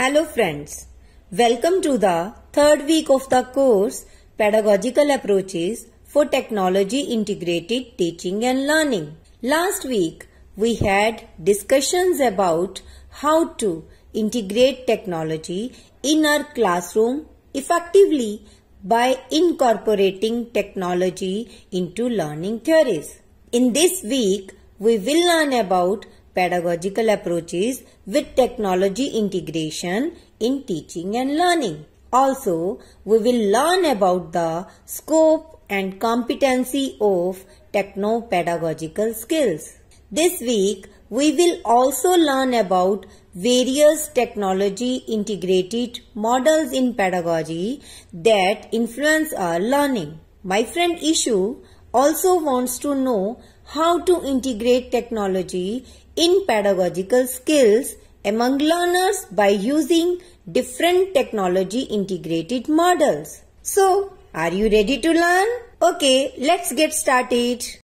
Hello friends, welcome to the third week of the course Pedagogical Approaches for Technology Integrated Teaching and Learning. Last week we had discussions about how to integrate technology in our classroom effectively by incorporating technology into learning theories. In this week we will learn about pedagogical approaches with technology integration in teaching and learning. Also, we will learn about the scope and competency of techno-pedagogical skills. This week, we will also learn about various technology integrated models in pedagogy that influence our learning. My friend Ishu also wants to know how to integrate technology in pedagogical skills among learners by using different technology integrated models. So, are you ready to learn? Okay, let's get started.